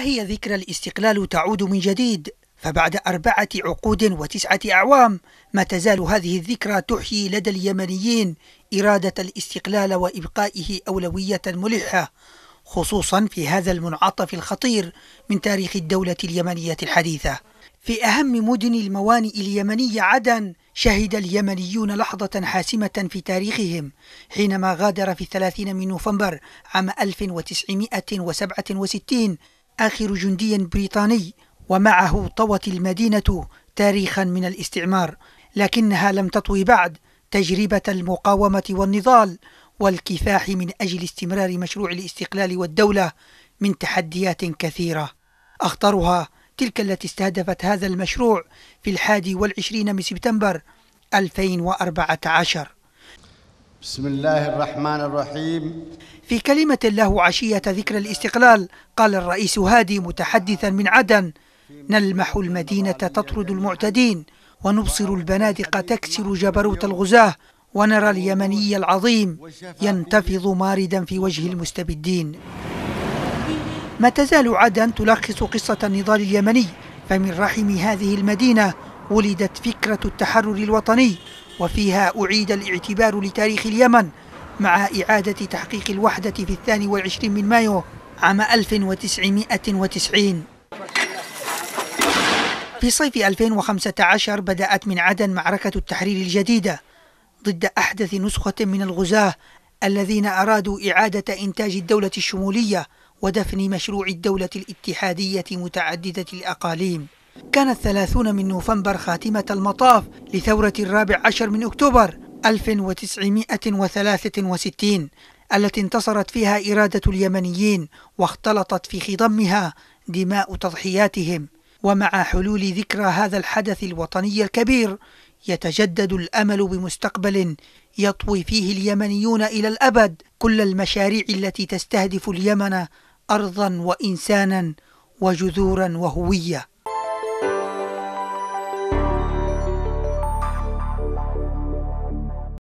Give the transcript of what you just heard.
هي ذكرى الاستقلال تعود من جديد فبعد أربعة عقود وتسعة أعوام ما تزال هذه الذكرى تحيي لدى اليمنيين إرادة الاستقلال وإبقائه أولوية ملحة خصوصا في هذا المنعطف الخطير من تاريخ الدولة اليمنية الحديثة في أهم مدن الموانئ اليمنية عدن شهد اليمنيون لحظة حاسمة في تاريخهم حينما غادر في الثلاثين من نوفمبر عام 1967 آخر جندي بريطاني ومعه طوت المدينة تاريخا من الاستعمار لكنها لم تطوي بعد تجربة المقاومة والنضال والكفاح من أجل استمرار مشروع الاستقلال والدولة من تحديات كثيرة أخطرها تلك التي استهدفت هذا المشروع في الحادي والعشرين من سبتمبر 2014 بسم الله الرحمن الرحيم في كلمة له عشية ذكرى الاستقلال قال الرئيس هادي متحدثا من عدن نلمح المدينة تطرد المعتدين ونبصر البنادق تكسر جبروت الغزاة ونرى اليمني العظيم ينتفض ماردا في وجه المستبدين ما تزال عدن تلخص قصة النضال اليمني فمن رحم هذه المدينة ولدت فكرة التحرر الوطني وفيها أعيد الاعتبار لتاريخ اليمن مع إعادة تحقيق الوحدة في الثاني والعشرين من مايو عام 1990 في صيف 2015 بدأت من عدن معركة التحرير الجديدة ضد أحدث نسخة من الغزاة الذين أرادوا إعادة إنتاج الدولة الشمولية ودفن مشروع الدولة الاتحادية متعددة الأقاليم كان 30 من نوفمبر خاتمة المطاف لثورة الرابع عشر من أكتوبر 1963 التي انتصرت فيها إرادة اليمنيين واختلطت في خضمها دماء تضحياتهم ومع حلول ذكرى هذا الحدث الوطني الكبير يتجدد الامل بمستقبل يطوي فيه اليمنيون الى الابد كل المشاريع التي تستهدف اليمن ارضا وانسانا وجذورا وهويه